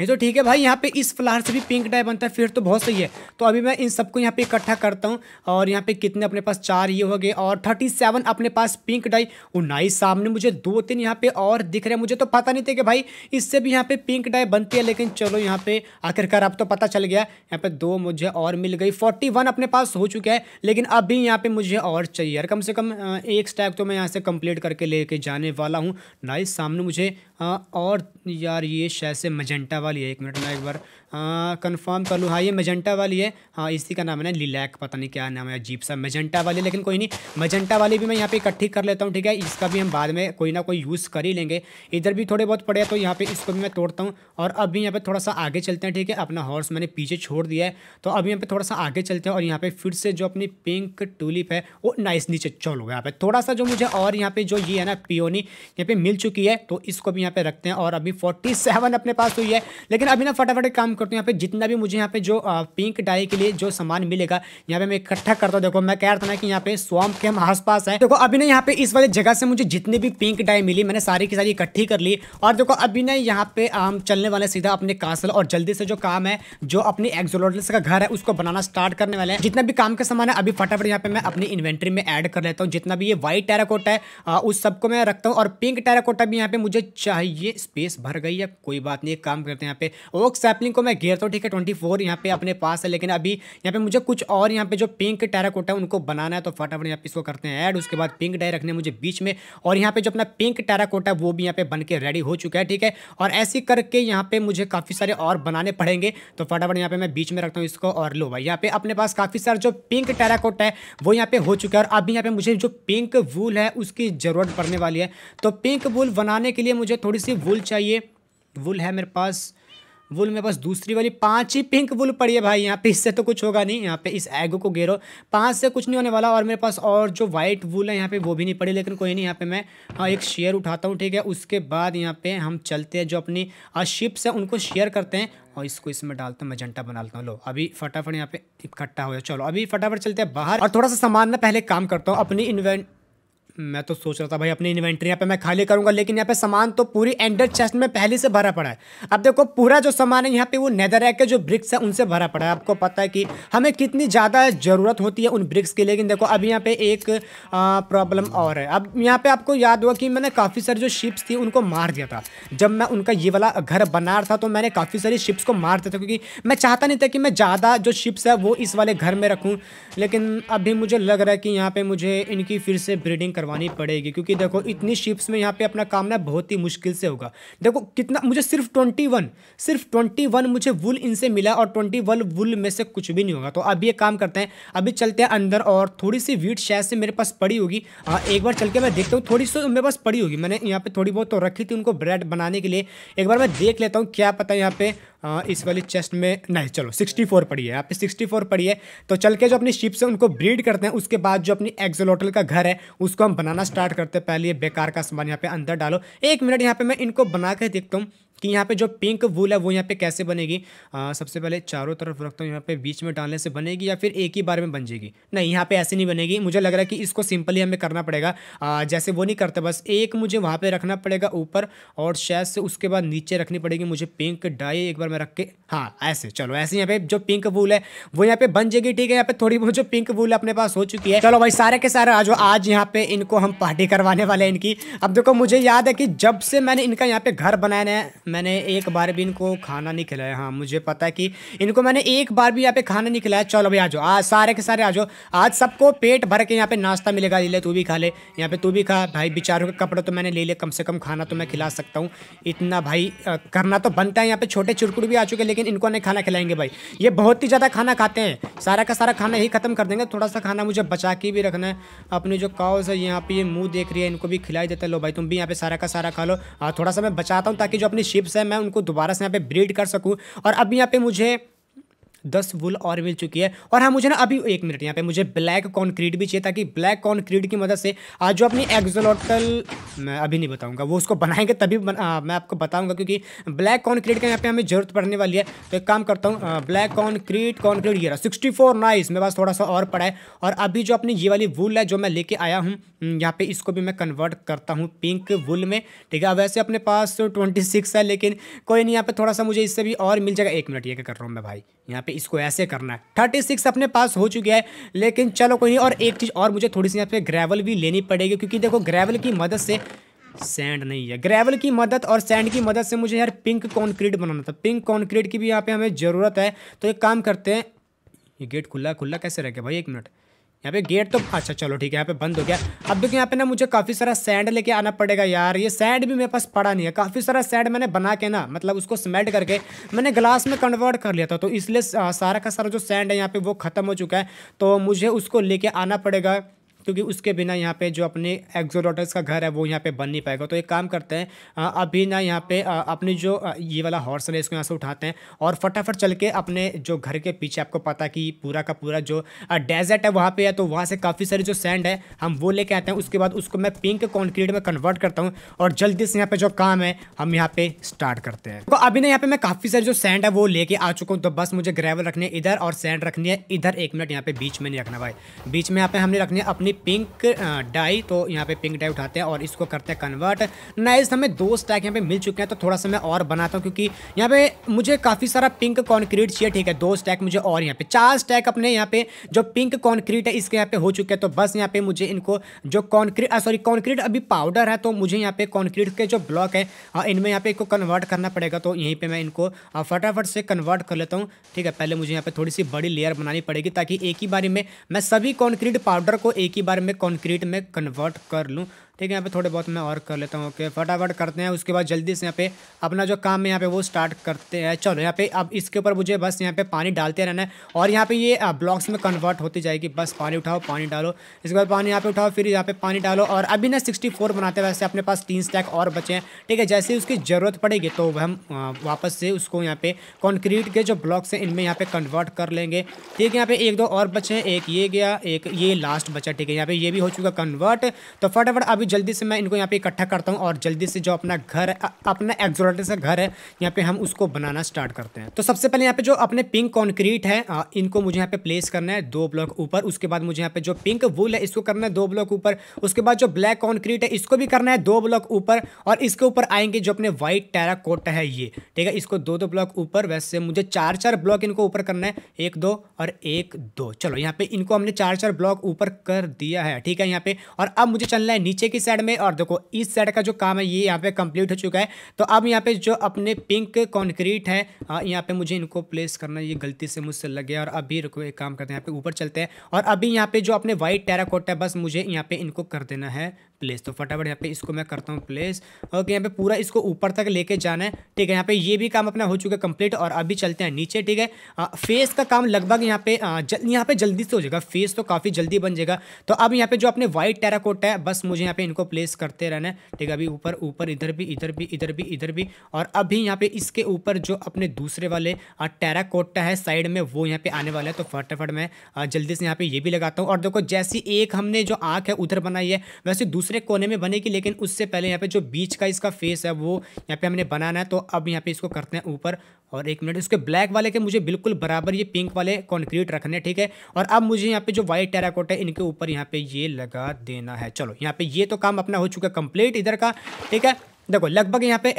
ये तो ठीक है भाई यहाँ पे इस फ्लावर से भी पिंक डाई बनता है फिर तो बहुत सही है तो अभी मैं इन सबको यहाँ पे इकट्ठा करता हूँ और यहाँ पे कितने अपने पास चार ये हो गए और थर्टी सेवन अपने पास पिंक डाई उन्नाइस सामने मुझे दो तीन यहाँ पे और दिख रहे हैं मुझे तो पता नहीं था कि भाई इससे भी यहाँ पे पिंक डाय बनती है लेकिन चलो यहाँ पे आखिरकार अब तो पता चल गया यहाँ पे दो मुझे और मिल गई फोर्टी वन अपने पास हो चुका है लेकिन अभी यहाँ पे मुझे और चाहिए यार कम से कम एक स्टैप तो मैं यहाँ से कंप्लीट करके लेके जाने वाला हूँ नाइस सामने मुझे हाँ, और यार ये शायद से मजेंटा वाली है एक मिनट मैं एक बार कंफर्म हाँ, कर लूँ हाँ ये मजेंटा वाली है हाँ इसी का नाम है ना लिलैक पता नहीं क्या नाम है अजीब सा मजेंटा वाली लेकिन कोई नहीं मजेंटा वाली भी मैं यहाँ पे इकट्ठी कर लेता हूँ ठीक है इसका भी हम बाद में कोई ना कोई यूज़ कर ही लेंगे इधर भी थोड़े बहुत पड़े तो यहाँ पे इसको भी मैं तोड़ता हूँ और अब भी यहाँ पर थोड़ा सा आगे चलते हैं ठीक है अपना हॉर्स मैंने पीछे छोड़ दिया है तो अभी यहाँ पर थोड़ा सा आगे चलते हैं और यहाँ पर फिर से जो अपनी पिंक टूलिप है वो नाइस नीचे चलो यहाँ पर थोड़ा सा जो मुझे और यहाँ पर जो ये है ना पियोनी यहाँ पर मिल चुकी है तो इसको भी यहाँ पर रखते हैं और अभी फोर्टी अपने पास हुई है लेकिन अभी ना फटाफट काम करता हूँ यहाँ पे जितना भी मुझे यहाँ पे जो पिंक डाई के लिए जो सामान मिलेगा यहाँ पे मैं इकट्ठा करता हूँ देखो मैं कह रहा था कि यहाँ पे स्वाम्प के हम आस है देखो अभी ना यहाँ पे इस वाली जगह से मुझे जितनी भी पिंक डाई मिली मैंने सारी की सारी इकट्ठी कर ली और देखो अभी ना यहाँ पे हम चलने वाले सीधा अपने कासल और जल्दी से जो काम है जो अपने एक्सोलोटल्स का घर है उसको बनाना स्टार्ट करने वाले हैं जितना भी काम का सामान है अभी फटाफट यहाँ पे मैं अपनी इन्वेंट्री में ऐड कर लेता हूँ जितना भी ये व्हाइट टेराकोटा है उस सबको मैं रखता हूँ और पिंक टेराकोटा भी यहाँ पे मुझे चाहिए स्पेस भर गई है कोई बात नहीं काम करते हैं यहाँ पे ओक सैपलिंग को मैं घेर तो ठीक है ट्वेंटी फोर यहाँ पे अपने पास है लेकिन अभी यहाँ पे मुझे कुछ और यहाँ पे जो पिंक टेराकोटा है उनको बनाना है तो फटाफट यहाँ पे इसको करते हैं ऐड उसके बाद पिंक डाई रखने मुझे बीच में और यहाँ पे जो अपना पिंक टेराकोटा है वो भी यहाँ पे बन के रेडी हो चुका है ठीक है और ऐसे करके यहाँ पे मुझे काफ़ी सारे और बनाने पड़ेंगे तो फटाफट यहाँ पे मैं बीच में रखता हूँ इसको और लो भाई यहाँ पे अपने पास काफ़ी सारा जो पिंक टेराकोटा है वो यहाँ पे हो चुका है और अभी यहाँ पे मुझे जो पिंक वूल है उसकी ज़रूरत पड़ने वाली है तो पिंक वूल बनाने के लिए मुझे थोड़ी सी वूल चाहिए वुल है मेरे पास वुल में बस दूसरी वाली पाँच ही पिंक वुल पड़ी है भाई यहाँ पे इससे तो कुछ होगा नहीं यहाँ पे इस एग को घेरो पाँच से कुछ नहीं होने वाला और मेरे पास और जो वाइट वुल है यहाँ पे वो भी नहीं पड़ी लेकिन कोई नहीं यहाँ पे मैं हाँ, एक शेयर उठाता हूँ ठीक है उसके बाद यहाँ पे हम चलते हैं जो अपनी शिप्स हाँ, हैं उनको शेयर करते हैं और इसको इसमें डालता हूँ मजंटा बना लेता हूँ लो अभी फटाफट यहाँ पे इकट्ठा हो जाए चलो अभी फटाफट चलते हैं बाहर और थोड़ा सा सामान में पहले काम करता हूँ अपनी इन्वेंट मैं तो सोच रहा था भाई अपनी इन्वेंट्री यहाँ पे मैं खाली करूँगा लेकिन यहाँ पे सामान तो पूरी एंडर चेस्ट में पहले से भरा पड़ा है अब देखो पूरा जो सामान है यहाँ पे वो नेदर के जो ब्रिक्स है उनसे भरा पड़ा है आपको पता है कि हमें कितनी ज़्यादा ज़रूरत होती है उन ब्रिक्स की लेकिन देखो अब यहाँ पे एक प्रॉब्लम और है अब यहाँ पे आपको याद हुआ कि मैंने काफ़ी सारी जो शिप्स थी उनको मार दिया था जब मैं उनका ये वाला घर बना रहा था तो मैंने काफ़ी सारी शिप्स को मार दिया था क्योंकि मैं चाहता नहीं था कि मैं ज़्यादा जो शिप्स है वो इस वाले घर में रखूँ लेकिन अभी मुझे लग रहा है कि यहाँ पर मुझे इनकी फिर से ब्रीडिंग करवा करवानी पड़ेगी क्योंकि देखो इतनी शिप्स में यहाँ पे अपना काम ना बहुत ही मुश्किल से होगा देखो कितना मुझे सिर्फ ट्वेंटी वन सिर्फ ट्वेंटी वन मुझे वुल इनसे मिला और ट्वेंटी वन वुल में से कुछ भी नहीं होगा तो अभी ये काम करते हैं अभी चलते हैं अंदर और थोड़ी सी वीट शायद से मेरे पास पड़ी होगी एक बार चल के मैं देखता हूँ थोड़ी सी मेरे पास पड़ी होगी मैंने यहाँ पर थोड़ी बहुत तो रखी थी उनको ब्रेड बनाने के लिए एक बार मैं देख लेता हूँ क्या पता यहाँ पर आ, इस वाली चेस्ट में नहीं चलो 64 पड़ी है यहाँ पे 64 पड़ी है तो चल के जो अपनी शिप्स है उनको ब्रीड करते हैं उसके बाद जो अपनी एक्जोलोटल का घर है उसको हम बनाना स्टार्ट करते पहले ये बेकार का सामान यहाँ पे अंदर डालो एक मिनट यहाँ पे मैं इनको बना के देखता हूँ कि यहाँ पे जो पिंक वूल है वो यहाँ पे कैसे बनेगी आ, सबसे पहले चारों तरफ रखता हूँ यहाँ पे बीच में डालने से बनेगी या फिर एक ही बार में बन जाएगी नहीं यहाँ पे ऐसे नहीं बनेगी मुझे लग रहा है कि इसको सिंपली हमें करना पड़ेगा आ, जैसे वो नहीं करते बस एक मुझे वहाँ पे रखना पड़ेगा ऊपर और शायद से उसके बाद नीचे रखनी पड़ेगी मुझे पिंक डाई एक बार मैं रख के हाँ ऐसे चलो ऐसे यहाँ पे जो पिंक वूल है वो यहाँ पे बन जाएगी ठीक है यहाँ पे थोड़ी बहुत जो पिंक वूल अपने पास हो चुकी है चलो भाई सारे के सारे आज आज यहाँ पे इनको हम पार्टी करवाने वाले हैं इनकी अब देखो मुझे याद है कि जब से मैंने इनका यहाँ पे घर बनाया है मैंने एक बार भी इनको खाना नहीं खिलाया हाँ मुझे पता है कि इनको मैंने एक बार भी यहाँ पे खाना नहीं खिलाया चलो भाई आ जाओ आज सारे के सारे आ जाओ आज सबको पेट भर के यहाँ पे नाश्ता मिलेगा ले तू भी खा ले यहाँ पे तू भी खा भाई बेचारों के कपड़े तो मैंने ले लिया कम से कम खाना तो मैं खिला सकता हूँ इतना भाई करना तो बनता है यहाँ पे छोटे चुरकुर भी आ चुके लेकिन इनको नहीं खाना खिलाएंगे भाई ये बहुत ही ज़्यादा खाना खाते हैं सारा का सारा खाना ही खत्म कर देंगे थोड़ा सा खाना मुझे बचा के भी रखना है अपनी जो काउस है यहाँ पे ये मुँह देख रही है इनको भी खिलाई देता है लो भाई तुम भी यहाँ पे सारा का सारा खा लो हाँ, थोड़ा सा मैं बचाता हूँ ताकि जो अपनी शिप्स हैं मैं उनको दोबारा से यहाँ पे ब्रीड कर सकूँ और अब यहाँ पे मुझे दस वुल और मिल चुकी है और हाँ मुझे ना अभी एक मिनट यहाँ पे मुझे ब्लैक कॉन्क्रीट भी चाहिए ताकि ब्लैक कॉन्क्रीट की मदद से आज जो अपनी एक्जोलॉटल मैं अभी नहीं बताऊंगा वो उसको बनाएंगे तभी बन, आ, मैं आपको बताऊंगा क्योंकि ब्लैक कॉन्क्रीट का यहाँ पे हमें जरूरत पड़ने वाली है तो एक काम करता हूँ ब्लैक कॉन्क्रीट कॉन्क्रीट ये रहा सिक्सटी फोर नाइस मेरे पास थोड़ा सा और पड़ा है और अभी जो अपनी ये वाली वुल है जो मैं लेके आया हूँ हम्म, यहाँ पर इसको भी मैं कन्वर्ट करता हूँ पिंक वुल में ठीक है वैसे अपने पास ट्वेंटी तो है लेकिन कोई नहीं यहाँ पर थोड़ा सा मुझे इससे भी और मिल जाएगा एक मिनट ये कर रहा हूँ मैं भाई यहाँ पे इसको ऐसे करना है थर्टी सिक्स अपने पास हो चुके हैं लेकिन चलो कोई नहीं और एक चीज़ और मुझे थोड़ी सी यहाँ पे ग्रेवल भी लेनी पड़ेगी क्योंकि देखो ग्रेवल की मदद से सैंड नहीं है ग्रेवल की मदद और सैंड की मदद से मुझे यार पिंक कॉन्क्रीट बनाना था पिंक कॉन्क्रीट की भी यहाँ पर हमें ज़रूरत है तो एक काम करते हैं ये गेट खुला खुला कैसे रह गया भाई एक मिनट यहाँ पे गेट तो अच्छा चलो ठीक है यहाँ पे बंद हो गया अब देखो यहाँ पे ना मुझे काफ़ी सारा सैंड लेके आना पड़ेगा यार ये सैंड भी मेरे पास पड़ा नहीं है काफ़ी सारा सैंड मैंने बना के ना मतलब उसको स्मेल्ट करके मैंने ग्लास में कन्वर्ट कर लिया था तो इसलिए सारा का सारा जो सैंड है यहाँ पे वो ख़त्म हो चुका है तो मुझे उसको लेके आना पड़ेगा क्योंकि उसके बिना यहाँ पे जो अपने एक्जोडोटस का घर है वो यहाँ पे बन नहीं पाएगा तो एक काम करते हैं अभी ना यहाँ पे अपनी जो ये वाला हॉर्स है इसको यहाँ से उठाते हैं और फटाफट चल के अपने जो घर के पीछे आपको पता कि पूरा का पूरा जो डेजर्ट है वहाँ पर है तो वहाँ से काफ़ी सारी जो सैंड है हम वो लेके आते हैं उसके बाद उसको मैं पिंक कॉन्क्रीट में कन्वर्ट करता हूँ और जल्दी से यहाँ पर जो काम है हम यहाँ पर स्टार्ट करते हैं तो अभी ना यहाँ पे मैं काफ़ी सारी जो सैंड है वो लेके आ चुका हूँ तो बस मुझे ग्रेवल है इधर और सैंड रखनी है इधर एक मिनट यहाँ पे बीच में नहीं रखना भाई बीच में यहाँ पे हमने रखनी है अपनी पिंक डाई तो यहाँ पे पिंक डाई उठाते हैं और इसको करते हैं कन्वर्ट नाइस हमें दो स्टैक यहाँ पे मिल चुके हैं तो थोड़ा सा मैं और बनाता हूँ क्योंकि यहाँ पे मुझे काफ़ी सारा पिंक कॉन्क्रीट चाहिए ठीक है दो स्टैक मुझे और यहाँ पे चार स्टैक अपने यहाँ पे जो पिंक कॉन्क्रीट है इसके यहाँ पे हो चुके हैं तो बस यहाँ पे मुझे इनको जो कॉन्क्रीट सॉरी कॉन्क्रीट अभी पाउडर है तो मुझे यहाँ पे कॉन्क्रीट के जो ब्लॉक है इनमें यहाँ पे इनको कन्वर्ट करना पड़ेगा तो यहीं पर मैं इनको फटाफट से कन्वर्ट कर लेता हूँ ठीक है पहले मुझे यहाँ पे थोड़ी सी बड़ी लेयर बनानी पड़ेगी ताकि एक ही बारी में मैं सभी कॉन्क्रीट पाउडर को एक ही बार मैं कंक्रीट में कन्वर्ट कर लूँ ठीक है यहाँ पे थोड़े बहुत मैं और कर लेता हूँ ओके फटाफट करते हैं उसके बाद जल्दी से यहाँ पे अपना जो काम है यहाँ पे वो स्टार्ट करते हैं चलो यहाँ पे अब इसके ऊपर मुझे बस यहाँ पे पानी डालते रहना है और यहाँ पे ये ब्लॉक्स में कन्वर्ट होती जाएगी बस पानी उठाओ पानी डालो इसके बाद पानी यहाँ पे उठाओ फिर यहाँ पे पानी डालो और अभी ना सिक्सटी बनाते हैं वैसे अपने पास तीन स्टैक और बचे हैं ठीक है जैसे उसकी ज़रूरत पड़ेगी तो हम वापस से उसको यहाँ पे कॉन्क्रीट के जो ब्लॉक्स हैं इनमें यहाँ पे कन्वर्ट कर लेंगे ठीक है यहाँ पे एक दो और बचे हैं एक ये गया एक ये लास्ट बचा ठीक है यहाँ पे ये भी हो चुका कन्वर्ट तो फटाफट अभी जल्दी से मैं इनको यहाँ पे इकट्ठा करता हूँ और जल्दी से जो अपना घर है अपना एक्जोरेटर सा घर है यहाँ पे हम उसको बनाना स्टार्ट करते हैं तो सबसे पहले यहाँ पे जो अपने पिंक कॉन्क्रीट है इनको मुझे यहाँ पे प्लेस करना है दो ब्लॉक ऊपर उसके बाद मुझे यहाँ पे जो पिंक वुल है इसको करना है दो ब्लॉक ऊपर उसके बाद जो ब्लैक कॉन्क्रीट है इसको भी करना है दो ब्लॉक ऊपर और इसके ऊपर आएंगे जो अपने व्हाइट टेरा कोट है ये ठीक है इसको दो दो ब्लॉक ऊपर वैसे मुझे चार चार ब्लॉक इनको ऊपर करना है एक दो और एक दो चलो यहाँ पे इनको हमने चार चार ब्लॉक ऊपर कर दिया है ठीक है यहाँ पे और अब मुझे चलना है नीचे की की साइड में और देखो इस साइड का जो काम है ये यहाँ पे कंप्लीट हो चुका है तो अब यहाँ पे जो अपने पिंक कॉन्क्रीट है यहाँ पे मुझे इनको प्लेस करना ये गलती से मुझसे लग गया और अभी रुको एक काम करते हैं यहाँ पे ऊपर चलते हैं और अभी यहाँ पे जो अपने व्हाइट टेराकोट है बस मुझे यहाँ पे इनको कर देना है प्लेस तो फटाफट यहाँ पे इसको मैं करता हूँ प्लेस ओके यहाँ पे पूरा इसको ऊपर तक लेके जाना है ठीक है यहाँ पे ये भी काम अपना हो चुका है कंप्लीट और अभी चलते हैं नीचे ठीक है आ, फेस का काम लगभग यहाँ पे जल यहाँ पे जल्दी से हो जाएगा फेस तो काफ़ी जल्दी बन जाएगा तो अब यहाँ पे जो अपने व्हाइट टेराकोट है बस मुझे यहाँ पे इनको प्लेस करते रहना है ठीक है अभी ऊपर ऊपर इधर भी इधर भी इधर भी इधर भी और अभी यहाँ पे इसके ऊपर जो अपने दूसरे वाले टेराकोटा है साइड में वो यहाँ पे आने वाला है तो फटाफट मैं जल्दी से यहाँ पे ये भी लगाता हूँ और देखो जैसी एक हमने जो आँख है उधर बनाई है वैसे दूसरी दूसरे कोने में बनेगी लेकिन उससे पहले यहाँ पे जो बीच का इसका फेस है वो यहाँ पे हमने बनाना है तो अब यहाँ पे इसको करते हैं ऊपर और एक मिनट उसके ब्लैक वाले के मुझे बिल्कुल बराबर ये पिंक वाले कॉन्क्रीट रखने हैं ठीक है और अब मुझे यहाँ पे जो वाइट टेराकोट है इनके ऊपर यहाँ पे ये लगा देना है चलो यहाँ पे ये तो काम अपना हो चुका है कंप्लीट इधर का ठीक है देखो लगभग यहाँ पे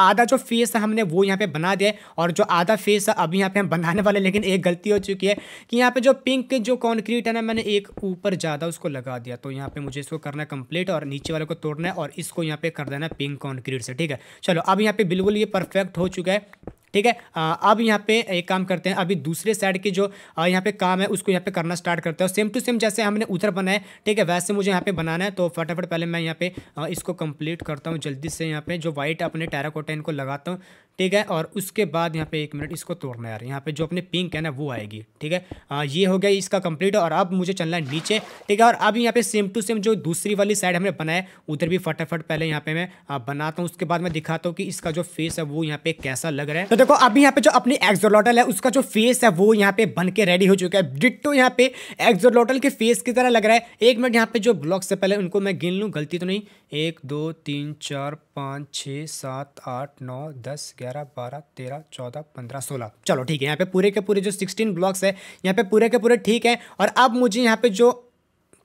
आधा जो फेस है हमने वो यहाँ पे बना दिया और जो आधा फेस है अभी यहाँ पे हम बनाने वाले लेकिन एक गलती हो चुकी है कि यहाँ पे जो पिंक जो कॉन्क्रीट है ना मैंने एक ऊपर ज़्यादा उसको लगा दिया तो यहाँ पे मुझे इसको करना है कंप्लीट और नीचे वाले को तोड़ना है और इसको यहाँ पे कर देना पिंक कॉन्क्रीट से ठीक है चलो अब यहाँ पे बिल्कुल ये परफेक्ट हो चुका है ठीक है अब यहाँ पे एक काम करते हैं अभी दूसरे साइड के जो यहाँ पे काम है उसको यहाँ पे करना स्टार्ट करते हैं सेम टू सेम जैसे हमने उधर बनाया ठीक है वैसे मुझे यहाँ पे बनाना है तो फटाफट पहले मैं यहाँ पे इसको कंप्लीट करता हूँ जल्दी से यहाँ पे जो वाइट अपने टेराकोटा इनको लगाता हूँ ठीक है और उसके बाद यहाँ पे एक मिनट इसको तोड़ना यार यहाँ पे जो अपने पिंक है ना वो आएगी ठीक है आ, ये हो गया इसका कंप्लीट और अब मुझे चलना है नीचे ठीक है और अब यहाँ पे सेम टू सेम जो दूसरी वाली साइड हमने बनाया उधर भी फटाफट पहले यहाँ पे मैं बनाता हूँ उसके बाद मैं दिखाता हूँ कि इसका जो फेस है वो यहाँ पे कैसा लग रहा है तो देखो अभी यहाँ पे जो अपनी एक्जोलोटल है उसका जो फेस है वो यहाँ पे बन के रेडी हो चुका है डिट्टो यहाँ पे एक्जोलोटल के फेस की तरह लग रहा है एक मिनट यहाँ पे जो ब्लॉक से पहले उनको मैं गिन लूँ गलती तो नहीं एक दो तीन चार पाँच छः सात आठ नौ दस ग्यारह बारह तेरह चौदह पंद्रह सोलह चलो ठीक है यहाँ पे पूरे के पूरे जो सिक्सटीन ब्लॉक्स है यहाँ पे पूरे के पूरे ठीक है और अब मुझे यहाँ पे जो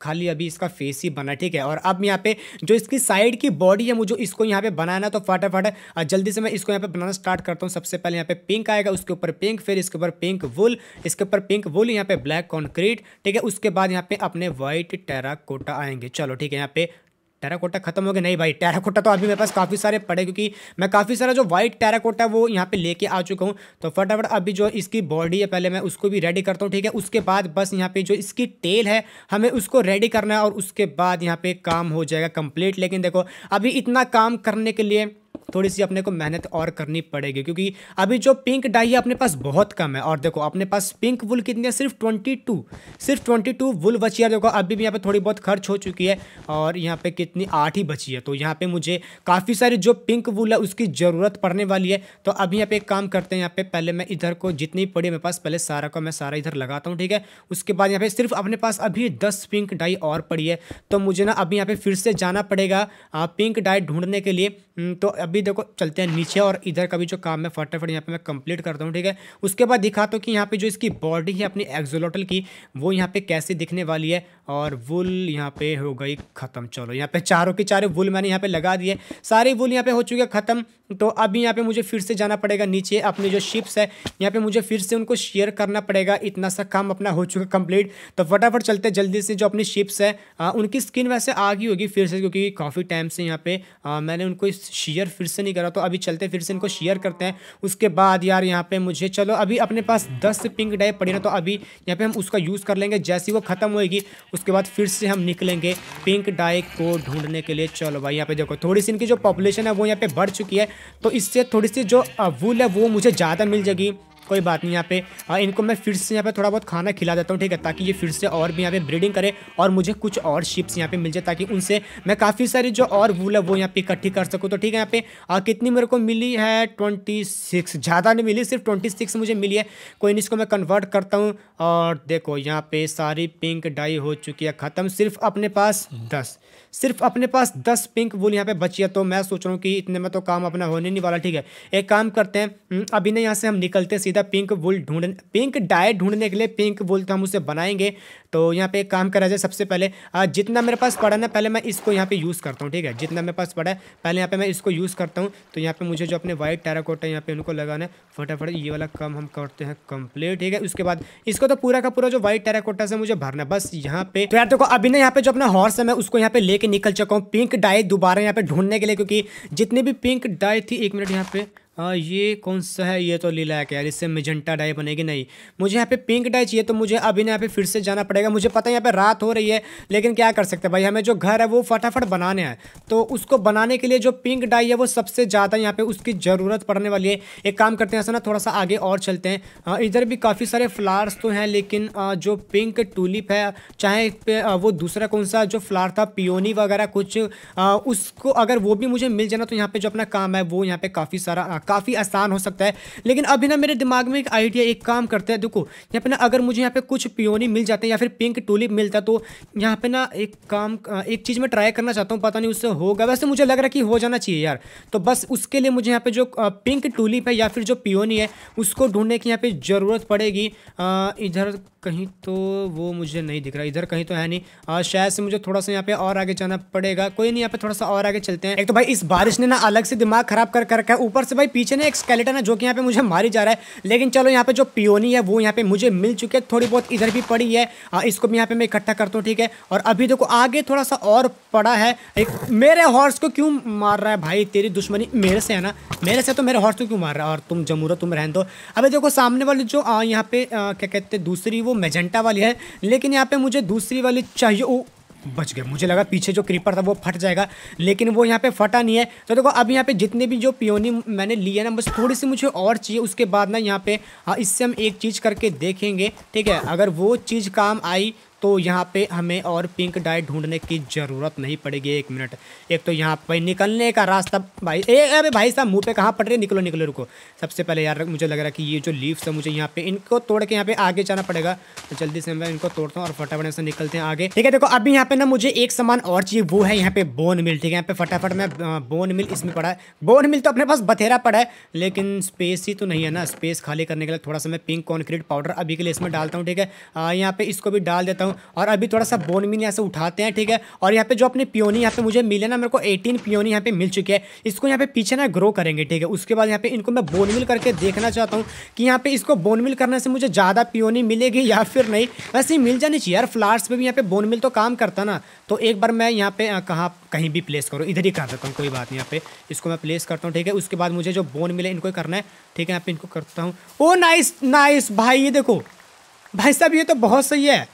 खाली अभी इसका फेस ही बना ठीक है और अब यहाँ पे जो इसकी साइड की बॉडी है मुझे इसको यहाँ पे बनाना तो फटाफट जल्दी से मैं इसको यहाँ पे बनाना स्टार्ट करता हूँ सबसे पहले यहाँ पे पिंक आएगा उसके ऊपर पिंक फिर इसके ऊपर पिंक वुल इसके ऊपर पिंक वुल यहाँ पे ब्लैक कॉन्क्रीट ठीक है उसके बाद यहाँ पे अपने व्हाइट टेरा कोटा आएंगे चलो ठीक है यहाँ पे टेराकोटा खत्म हो गया नहीं भाई टेराकोटा तो अभी मेरे पास काफ़ी सारे पड़े क्योंकि मैं काफ़ी सारा जो व्हाइट टेराकोटा वो यहाँ पे लेके आ चुका हूँ तो फटाफट अभी जो इसकी बॉडी है पहले मैं उसको भी रेडी करता हूँ ठीक है उसके बाद बस यहाँ पे जो इसकी टेल है हमें उसको रेडी करना है और उसके बाद यहाँ पे काम हो जाएगा कंप्लीट लेकिन देखो अभी इतना काम करने के लिए थोड़ी सी अपने को मेहनत और करनी पड़ेगी क्योंकि अभी जो पिंक डाई है अपने पास बहुत कम है और देखो अपने पास पिंक वुल कितनी है सिर्फ ट्वेंटी टू सिर्फ ट्वेंटी टू वुल बची है देखो अभी भी यहाँ पे थोड़ी बहुत खर्च हो चुकी है और यहाँ पे कितनी आठ ही बची है तो यहाँ पे मुझे काफ़ी सारी जो पिंक वुल है उसकी ज़रूरत पड़ने वाली है तो अभी यहाँ पे एक काम करते हैं यहाँ पे पहले मैं इधर को जितनी पड़ी मेरे पास पहले सारा को मैं सारा इधर लगाता हूँ ठीक है उसके बाद यहाँ पे सिर्फ अपने पास अभी दस पिंक डाई और पड़ी है तो मुझे ना अभी यहाँ पे फिर से जाना पड़ेगा पिंक डाई ढूंढने के लिए हम्म, तो अभी देखो चलते हैं नीचे और इधर का भी जो काम है फटाफट यहाँ पे मैं कंप्लीट करता हूँ ठीक है उसके बाद दिखाता तो हूँ कि यहाँ पे जो इसकी बॉडी है अपनी एक्जोलोटल की वो यहाँ पे कैसे दिखने वाली है और वुल यहाँ पे हो गई ख़त्म चलो यहाँ पे चारों के चारों वुल मैंने यहाँ पे लगा दिए सारे वुल यहाँ पे हो चुके हैं ख़त्म तो अभी यहाँ पे मुझे फिर से जाना पड़ेगा नीचे अपने जो शिप्स है यहाँ पे मुझे फिर से उनको शेयर करना पड़ेगा इतना सा काम अपना हो चुका कंप्लीट तो फटाफट चलते जल्दी से जो अपनी शिप्स है उनकी स्किन वैसे आ गई होगी फिर से क्योंकि काफ़ी टाइम से यहाँ पे मैंने उनको इस शेयर फिर से नहीं करा तो अभी चलते फिर से इनको शेयर करते हैं उसके बाद यार यहाँ पे मुझे चलो अभी अपने पास दस पिंक डाई पड़ी ना तो अभी यहाँ पे हम उसका यूज़ कर लेंगे जैसे वो ख़त्म होएगी उसके बाद फिर से हम निकलेंगे पिंक डाई को ढूंढने के लिए चलो भाई यहाँ पे देखो थोड़ी सी इनकी जो पॉपुलेशन है वो यहाँ पे बढ़ चुकी है तो इससे थोड़ी सी जो वुल है वो मुझे ज़्यादा मिल जाएगी कोई बात नहीं यहाँ पे आ, इनको मैं फिर से यहाँ पे थोड़ा बहुत खाना खिला देता हूँ ठीक है ताकि ये फिर से और भी यहाँ पे ब्रीडिंग करे और मुझे कुछ और शिप्स यहाँ पे मिल जाए ताकि उनसे मैं काफ़ी सारी जो और वूल है वो यहाँ पे इकट्ठी कर सकूँ तो ठीक है यहाँ पे आ, कितनी मेरे को मिली है ट्वेंटी सिक्स ज़्यादा नहीं मिली सिर्फ ट्वेंटी सिक्स मुझे मिली है कोई नहीं इसको मैं कन्वर्ट करता हूँ और देखो यहाँ पर सारी पिंक डाई हो चुकी है ख़त्म सिर्फ अपने पास दस सिर्फ अपने पास दस पिंक वूल यहाँ पर बची है तो मैं सोच रहा हूँ कि इतने में तो काम अपना होने नहीं वाला ठीक है एक काम करते हैं हम्म, अभी ना यहाँ से हम निकलते हैं सीधा पिंक वुल ढूंढ पिंक डाई ढूंढने के लिए पिंक वुल तो हम उसे बनाएंगे तो यहाँ पे एक काम करा जाए सबसे पहले जितना मेरे पास पड़ा ना पहले मैं इसको यहाँ पे यूज़ करता हूँ ठीक है जितना मेरे पास पड़ा है पहले यहाँ पे मैं इसको यूज़ करता हूँ तो यहाँ पे मुझे जो अपने वाइट टेराकोट है यहाँ पे उनको लगाना है फटाफट ये वाला काम हम करते हैं कम्प्लीट ठीक है उसके बाद इसको तो पूरा का पूरा जो वाइट कोटा से मुझे भरना बस यहाँ पे तो यार देखो अभी ना यहाँ पे जो अपना हॉर्स है मैं उसको यहाँ पे लेके निकल चुका हूँ पिंक डाई दोबारा यहाँ पे ढूंढने के लिए क्योंकि जितनी भी पिंक डाई थी एक मिनट यहाँ पे हाँ ये कौन सा है ये तो लीला है यार इससे मिजंटा डाई बनेगी नहीं मुझे यहाँ पे पिंक डाई चाहिए तो मुझे अभी यहाँ पे फिर से जाना पड़ेगा मुझे पता है यहाँ पे रात हो रही है लेकिन क्या कर सकते हैं भाई हमें जो घर है वो फटाफट बनाने हैं तो उसको बनाने के लिए जो पिंक डाई है वो सबसे ज़्यादा यहाँ पर उसकी ज़रूरत पड़ने वाली है एक काम करते हैं ऐसा ना थोड़ा सा आगे और चलते हैं हाँ, इधर भी काफ़ी सारे फ्लावर्स तो हैं लेकिन जो पिंक टूलिप है चाहे वो दूसरा कौन सा जो फ्लावर था पियोनी वगैरह कुछ उसको अगर वो भी मुझे मिल जाना तो यहाँ पर जो अपना काम है वो यहाँ पर काफ़ी सारा काफ़ी आसान हो सकता है लेकिन अभी ना मेरे दिमाग में एक आइडिया एक काम करता है देखो यहाँ पे ना अगर मुझे यहाँ पे कुछ पियोनी मिल जाते हैं या फिर पिंक टूलिप मिलता है तो यहाँ पे ना एक काम एक चीज़ मैं ट्राई करना चाहता हूँ पता नहीं उससे होगा वैसे मुझे लग रहा है कि हो जाना चाहिए यार तो बस उसके लिए मुझे यहाँ पे जो पिंक टूलिप है या फिर जो पियोनी है उसको ढूंढने की यहाँ पे ज़रूरत पड़ेगी इधर कहीं तो वो मुझे नहीं दिख रहा इधर कहीं तो है नहीं शायद से मुझे थोड़ा सा यहाँ पे और आगे जाना पड़ेगा कोई नहीं यहाँ पे थोड़ा सा और आगे चलते हैं एक तो भाई इस बारिश ने ना अलग से दिमाग खराब कर कर रखा है ऊपर से भाई पीछे ना एक स्केलेटन है जो कि यहाँ पे मुझे मारी जा रहा है लेकिन चलो यहाँ पे जो पियोनी है वो यहाँ पे मुझे मिल चुके है थोड़ी बहुत इधर भी पड़ी है आ, हाँ, इसको भी यहाँ पे मैं इकट्ठा करता हूँ ठीक है और अभी देखो आगे थोड़ा सा और पड़ा है एक मेरे हॉर्स को क्यों मार रहा है भाई तेरी दुश्मनी मेरे से है ना मेरे से तो मेरे हॉर्स को क्यों मार रहा है और तुम जमूरो तुम रहन दो अभी देखो सामने वाली जो हाँ, यहाँ पे क्या कहते हैं दूसरी वो मेजेंटा वाली है लेकिन यहाँ पे मुझे दूसरी वाली चाहिए बच गए मुझे लगा पीछे जो क्रीपर था वो फट जाएगा लेकिन वो यहाँ पे फटा नहीं है तो देखो अब यहाँ पे जितने भी जो पियोनी मैंने लिए ना बस थोड़ी सी मुझे और चाहिए उसके बाद ना यहाँ पे हाँ इससे हम एक चीज़ करके देखेंगे ठीक है अगर वो चीज़ काम आई तो यहाँ पे हमें और पिंक डाई ढूंढने की ज़रूरत नहीं पड़ेगी एक मिनट एक तो यहाँ पे निकलने का रास्ता भाई ए अरे भाई साहब मुँह पे कहाँ पड़ रही निकलो निकलो रुको सबसे पहले यार मुझे लग रहा है कि ये जो लीव्स है मुझे यहाँ पे इनको तोड़ के यहाँ पे आगे जाना पड़ेगा तो जल्दी से मैं इनको तोड़ता हूँ और फटाफट से निकलते हैं आगे ठीक है देखो अभी यहाँ पे ना मुझे एक सामान और चाहिए वो है यहाँ पे बोन मिल ठीक है यहाँ पे फटाफट मैं बोन मिल इसमें पड़ा है बोन मिल तो अपने पास बथेरा पड़ा है लेकिन स्पेस ही तो नहीं है ना स्पेस खाली करने के लिए थोड़ा सा मैं पिंक कॉन्क्रीट पाउडर अभी के लिए इसमें डालता हूँ ठीक है यहाँ पे इसको भी डाल देता हूँ हूँ और अभी थोड़ा सा बोन मीन यहाँ से उठाते हैं ठीक है और यहाँ पे जो अपने पियोनी यहाँ पे मुझे मिले ना मेरे को एटीन पियोनी यहाँ पे मिल चुके हैं इसको यहाँ पे पीछे ना ग्रो करेंगे ठीक है उसके बाद यहाँ पे इनको मैं बोन मिल करके देखना चाहता हूँ कि यहाँ पे इसको बोन मिल करने से मुझे ज़्यादा पियोनी मिलेगी या फिर नहीं वैसे ही मिल जानी चाहिए यार फ्लार्स पर भी यहाँ पे बोन मिल तो काम करता ना तो एक बार मैं यहाँ पे कहाँ कहीं भी प्लेस करूँ इधर ही कर देता हूँ कोई बात नहीं यहाँ पे इसको मैं प्लेस करता हूँ ठीक है उसके बाद मुझे जो बोन मिले इनको करना है ठीक है यहाँ पे इनको करता हूँ ओ नाइस नाइस भाई ये देखो भाई साहब ये तो बहुत सही है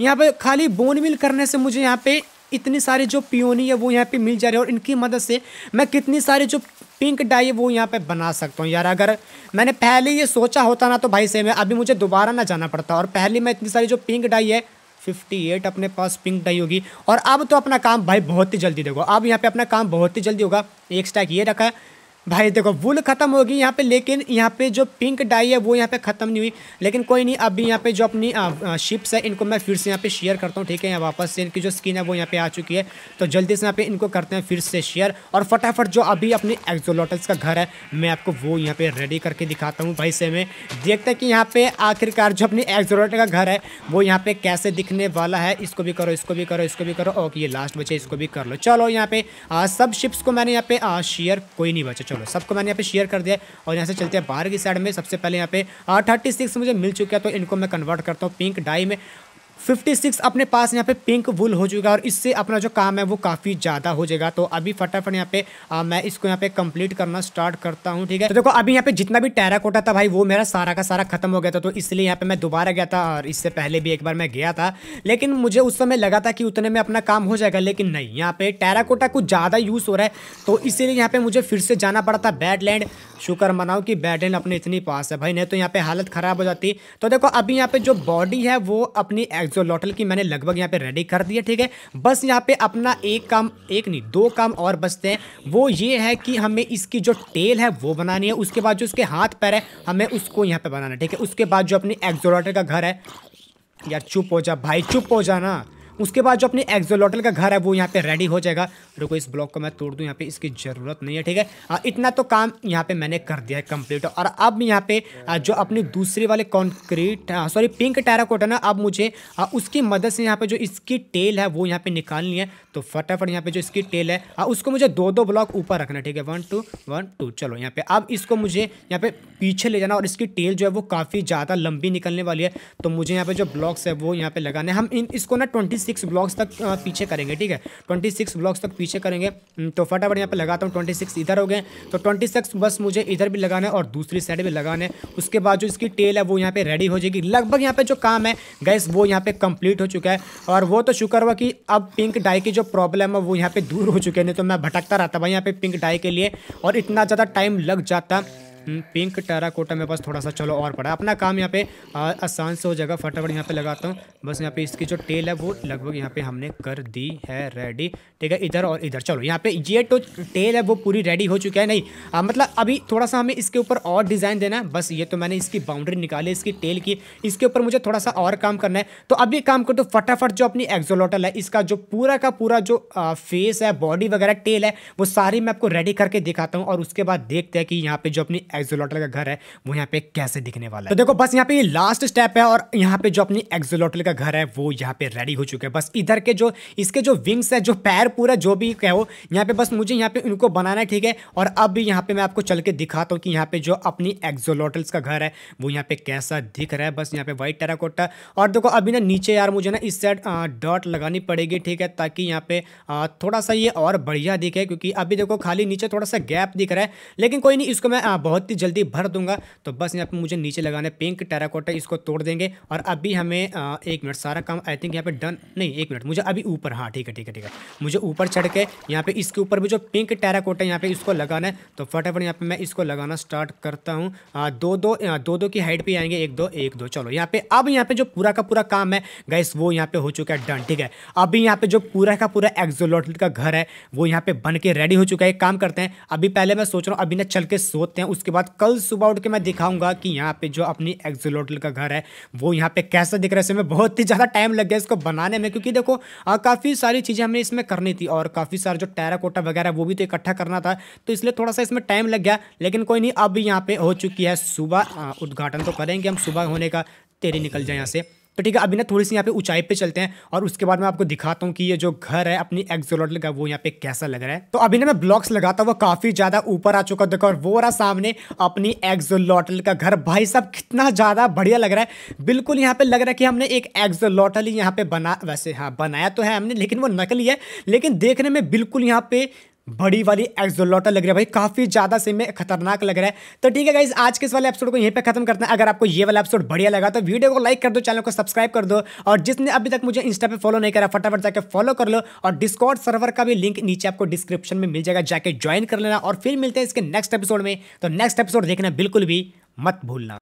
यहाँ पे खाली बोन मिल करने से मुझे यहाँ पे इतनी सारी जो पियोनी है वो यहाँ पे मिल जा रही है और इनकी मदद से मैं कितनी सारी जो पिंक डाई है वो यहाँ पे बना सकता हूँ यार अगर मैंने पहले ये सोचा होता ना तो भाई से मैं अभी मुझे दोबारा ना जाना पड़ता और पहले मैं इतनी सारी जो पिंक डाई है 58 अपने पास पिंक डाई होगी और अब तो अपना काम भाई बहुत ही जल्दी देखो अब यहाँ पे अपना काम बहुत ही जल्दी होगा एक स्टैक ये रखा है भाई देखो वुल ख़त्म होगी यहाँ पे लेकिन यहाँ पे जो पिंक डाई है वो यहाँ पे ख़त्म नहीं हुई लेकिन कोई नहीं अभी यहाँ पे जो अपनी शिप्स है इनको मैं फिर से यहाँ पे शेयर करता हूँ ठीक है यहाँ वापस से इनकी जो स्किन है वो यहाँ पे आ चुकी है तो जल्दी से यहाँ पे इनको करते हैं फिर से शेयर और फटाफट जो अभी अपनी एक्जोलोटल्स का घर है मैं आपको वो यहाँ पर रेडी करके दिखाता हूँ भाई से मैं देखते हैं कि यहाँ पर आखिरकार जो अपनी एक्जोलोटल का घर है वो यहाँ पर कैसे दिखने वाला है इसको भी करो इसको भी करो इसको भी करो ओके ये लास्ट बचे इसको भी कर लो चलो यहाँ पे सब शिप्स को मैंने यहाँ पे शेयर कोई नहीं बचा चलो सबको मैंने यहाँ पे शेयर कर दिया और यहाँ से चलते हैं बाहर की साइड में सबसे पहले यहाँ पे आठ मुझे मिल चुका है तो इनको मैं कन्वर्ट करता हूँ पिंक डाई में 56 अपने पास यहाँ पे पिंक वुल हो चुका है और इससे अपना जो काम है वो काफ़ी ज़्यादा हो जाएगा तो अभी फटाफट यहाँ पे आ, मैं इसको यहाँ पे कंप्लीट करना स्टार्ट करता हूँ ठीक है तो देखो अभी यहाँ पे जितना भी टैरा कोटा था भाई वो मेरा सारा का सारा खत्म हो गया था तो इसलिए यहाँ पे मैं दोबारा गया था और इससे पहले भी एक बार मैं गया था लेकिन मुझे उस समय लगा था कि उतने में अपना काम हो जाएगा लेकिन नहीं यहाँ पे टैरा कोटा कुछ ज़्यादा यूज़ हो रहा है तो इसीलिए यहाँ पे मुझे फिर से जाना पड़ा था बैडलैंड शुक्र मनाओ कि बैडलैंड अपने इतनी पास है भाई नहीं तो यहाँ पे हालत ख़राब हो जाती तो देखो अभी यहाँ पे जो बॉडी है वो अपनी सो लोटल की मैंने लगभग यहाँ पे रेडी कर दिया ठीक है बस यहाँ पे अपना एक काम एक नहीं दो काम और बचते हैं वो ये है कि हमें इसकी जो टेल है वो बनानी है उसके बाद जो उसके हाथ पैर है हमें उसको यहाँ पे बनाना ठीक है उसके बाद जो अपनी एक्जोलॉटर का घर है यार चुप हो जा भाई चुप हो जाना उसके बाद जो अपने एक्जोलॉटल का घर है वो यहाँ पे रेडी हो जाएगा रुको इस ब्लॉक को मैं तोड़ दूँ यहाँ पे इसकी ज़रूरत नहीं है ठीक है इतना तो काम यहाँ पे मैंने कर दिया है कंप्लीट और अब यहाँ पे जो अपनी दूसरी वाले कॉन्क्रीट सॉरी पिंक टेराकोटा ना अब मुझे आ, उसकी मदद से यहाँ पर जो इसकी टेल है वो यहाँ पर निकालनी है तो फटाफट यहाँ पर जो इसकी टेल है उसको मुझे दो दो ब्लॉक ऊपर रखना ठीक है वन टू वन टू चलो यहाँ पर अब इसको मुझे यहाँ पर पीछे ले जाना और इसकी टेल जो है वो काफ़ी ज़्यादा लंबी निकलने वाली है तो मुझे यहाँ पर जो ब्लॉक्स है वो यहाँ पर लगाने हम इन इसको ना ट्वेंटी सिक्स ब्लॉक्स तक पीछे करेंगे ठीक है ट्वेंटी सिक्स ब्लॉक्स तक पीछे करेंगे हम्म, तो फटाफट यहाँ पर लगाता हूँ ट्वेंटी सिक्स इधर हो गए तो ट्वेंटी सिक्स बस मुझे इधर भी लगाना है और दूसरी साइड भी लगाना है उसके बाद जो इसकी टेल है वो यहाँ पर रेडी हो जाएगी लगभग यहाँ पर जो काम है गैस वो यहाँ पर कंप्लीट हो चुका है और वो तो शुक्र हुआ कि अब पिंक डाई की जो प्रॉब्लम है वो यहाँ पर दूर हो चुके हैं नहीं तो मैं भटकता रहता भाई यहाँ पे पिंक डाई के लिए और इतना ज़्यादा टाइम लग जाता हम्म, पिंक टेरा कोटा में बस थोड़ा सा चलो और पड़ा अपना काम यहाँ पे आसान से हो जाएगा फटाफट यहाँ पे लगाता हूँ बस यहाँ पे इसकी जो टेल है वो लगभग यहाँ पे हमने कर दी है रेडी ठीक है इधर और इधर चलो यहाँ पे ये तो टेल है वो पूरी रेडी हो चुका है नहीं आ, मतलब अभी थोड़ा सा हमें इसके ऊपर और डिज़ाइन देना है बस ये तो मैंने इसकी बाउंड्री निकाली इसकी टेल की इसके ऊपर मुझे थोड़ा सा और काम करना है तो अभी काम कर दो फटाफट जो अपनी एक्जोलोटल है इसका जो पूरा का पूरा जो फेस है बॉडी वगैरह टेल है वो सारी मैं आपको रेडी करके दिखाता हूँ और उसके बाद देखते हैं कि यहाँ पे जो अपनी एक्जोलॉटल का घर है वो यहाँ पे कैसे दिखने वाला है तो देखो बस यहाँ पे लास्ट स्टेप है और यहाँ पे जो अपनी एक्जोलॉटल का घर है वो यहाँ पे रेडी हो चुके हैं बस इधर के जो इसके जो विंग्स है जो पैर पूरा जो भी कहो यहाँ पे बस मुझे यहाँ पे उनको बनाना है ठीक है और अब यहाँ पे मैं आपको चल के दिखाता हूँ कि यहाँ पे जो अपनी एक्जोलॉटल्स का घर है वो यहाँ पे कैसा दिख रहा है बस यहाँ पे व्हाइट टेराकोटा और देखो अभी ना नीचे यार मुझे ना इस साइड डॉट लगानी पड़ेगी ठीक है ताकि यहाँ पे थोड़ा सा ये और बढ़िया दिखे क्योंकि अभी देखो खाली नीचे थोड़ा सा गैप दिख रहा है लेकिन कोई नहीं इसको मैं बहुत बहुत ही जल्दी भर दूंगा तो बस यहाँ पे मुझे नीचे लगाना है पिंक टेराकोटा इसको तोड़ देंगे और अभी हमें आ, एक मिनट सारा काम आई थिंक यहाँ पे डन नहीं एक मिनट मुझे अभी ऊपर हाँ ठीक है ठीक है ठीक है मुझे ऊपर चढ़ के यहाँ पे इसके ऊपर भी जो पिंक टेराकोटा यहाँ पे इसको लगाना है तो फटाफट यहाँ पे मैं इसको लगाना स्टार्ट करता हूँ दो दो दो दो की हाइट पे आएंगे एक दो एक दो चलो यहाँ पे अब यहाँ पे जो पूरा का पूरा काम है गैस वो यहाँ पे हो चुका है डन ठीक है अभी यहाँ पे जो पूरा का पूरा एक्जोलोट का घर है वो यहाँ पे बन के रेडी हो चुका है काम करते हैं अभी पहले मैं सोच रहा हूँ अभी ना चल के सोते हैं उसके बाद कल सुबह उठ के मैं दिखाऊंगा कि यहाँ पे जो अपनी एक्जोलोटल का घर है वो यहाँ पे कैसा दिख रहा है इसमें बहुत ही ज़्यादा टाइम लग गया इसको बनाने में क्योंकि देखो काफ़ी सारी चीज़ें हमें इसमें करनी थी और काफ़ी सारा जो कोटा वगैरह वो भी तो इकट्ठा करना था तो इसलिए थोड़ा सा इसमें टाइम लग गया लेकिन कोई नहीं अब यहाँ पर हो चुकी है सुबह उद्घाटन तो करेंगे हम सुबह होने का तेरी निकल जाए यहाँ से तो ठीक है अभी ना थोड़ी सी यहाँ पे ऊंचाई पे चलते हैं और उसके बाद मैं आपको दिखाता हूँ कि ये जो घर है अपनी एक्सोलॉट लगा वो यहाँ पे कैसा लग रहा है तो अभी ना मैं ब्लॉक्स लगाता हुआ काफी ज्यादा ऊपर आ चुका देखो और वो रहा सामने अपनी एक्सोलॉटल का घर भाई साहब कितना ज्यादा बढ़िया लग रहा है बिल्कुल यहाँ पे लग रहा है कि हमने एक एक्सोलॉटल ही यहाँ पे बना वैसे हाँ बनाया तो है हमने लेकिन वो नकली है लेकिन देखने में बिल्कुल यहाँ पे बड़ी वाली एक्जोलोटा लग रही है भाई काफी ज्यादा सिम में खतरनाक लग रहा है तो ठीक है गाइज आज के इस वाले एपिसोड को यहीं पे खत्म करते हैं अगर आपको ये वाला एपिसोड बढ़िया लगा तो वीडियो को लाइक कर दो चैनल को सब्सक्राइब कर दो और जिसने अभी तक मुझे इंस्टा पे फॉलो नहीं करा फटाफट जाकर फॉलो कर लो और डिस्कॉर्ड सर्वर का भी लिंक नीचे आपको डिस्क्रिप्शन में मिल जाएगा जाके ज्वाइन कर लेना और फिर मिलते हैं इसके नेक्स्ट एपिसोड में तो नेक्स्ट एपिसोड देखना बिल्कुल भी मत भूलना